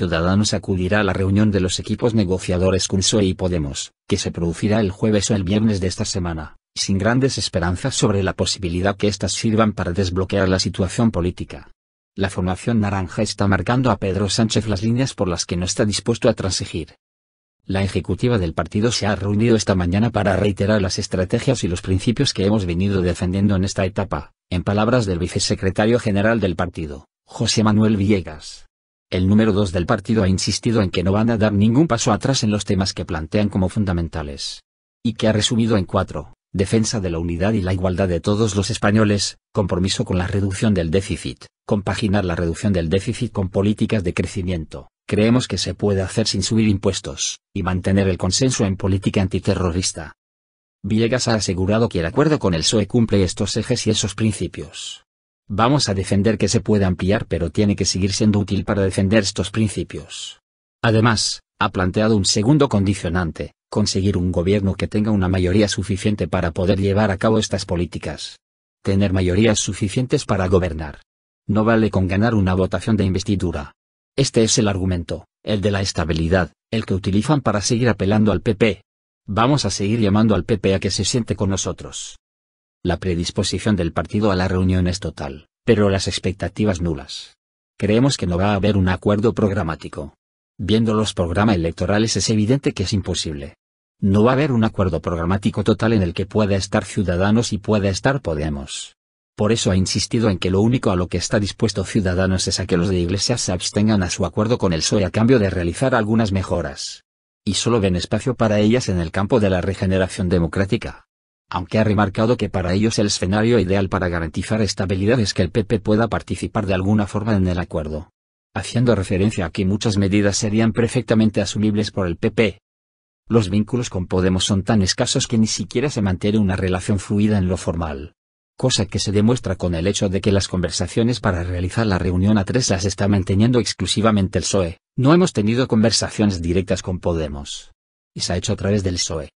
Ciudadanos acudirá a la reunión de los equipos negociadores CUNSOE y Podemos, que se producirá el jueves o el viernes de esta semana, sin grandes esperanzas sobre la posibilidad que éstas sirvan para desbloquear la situación política. La formación naranja está marcando a Pedro Sánchez las líneas por las que no está dispuesto a transigir. La ejecutiva del partido se ha reunido esta mañana para reiterar las estrategias y los principios que hemos venido defendiendo en esta etapa, en palabras del vicesecretario general del partido, José Manuel Villegas. El número dos del partido ha insistido en que no van a dar ningún paso atrás en los temas que plantean como fundamentales. Y que ha resumido en cuatro, defensa de la unidad y la igualdad de todos los españoles, compromiso con la reducción del déficit, compaginar la reducción del déficit con políticas de crecimiento, creemos que se puede hacer sin subir impuestos, y mantener el consenso en política antiterrorista. Villegas ha asegurado que el acuerdo con el PSOE cumple estos ejes y esos principios. Vamos a defender que se puede ampliar pero tiene que seguir siendo útil para defender estos principios. Además, ha planteado un segundo condicionante, conseguir un gobierno que tenga una mayoría suficiente para poder llevar a cabo estas políticas. Tener mayorías suficientes para gobernar. No vale con ganar una votación de investidura. Este es el argumento, el de la estabilidad, el que utilizan para seguir apelando al PP. Vamos a seguir llamando al PP a que se siente con nosotros. La predisposición del partido a la reunión es total, pero las expectativas nulas. Creemos que no va a haber un acuerdo programático. Viendo los programas electorales es evidente que es imposible. No va a haber un acuerdo programático total en el que pueda estar Ciudadanos y pueda estar Podemos. Por eso ha insistido en que lo único a lo que está dispuesto Ciudadanos es a que los de Iglesias se abstengan a su acuerdo con el PSOE a cambio de realizar algunas mejoras. Y solo ven espacio para ellas en el campo de la regeneración democrática aunque ha remarcado que para ellos el escenario ideal para garantizar estabilidad es que el PP pueda participar de alguna forma en el acuerdo, haciendo referencia a que muchas medidas serían perfectamente asumibles por el PP. Los vínculos con Podemos son tan escasos que ni siquiera se mantiene una relación fluida en lo formal cosa que se demuestra con el hecho de que las conversaciones para realizar la reunión a tres las está manteniendo exclusivamente el PSOE, no hemos tenido conversaciones directas con Podemos. Y se ha hecho a través del PSOE.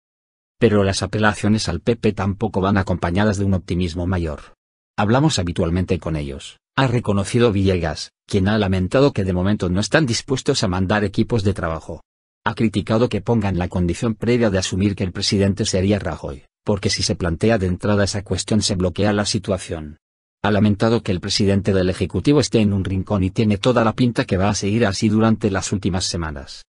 Pero las apelaciones al PP tampoco van acompañadas de un optimismo mayor. Hablamos habitualmente con ellos, ha reconocido Villegas, quien ha lamentado que de momento no están dispuestos a mandar equipos de trabajo. Ha criticado que pongan la condición previa de asumir que el presidente sería Rajoy, porque si se plantea de entrada esa cuestión se bloquea la situación. Ha lamentado que el presidente del Ejecutivo esté en un rincón y tiene toda la pinta que va a seguir así durante las últimas semanas.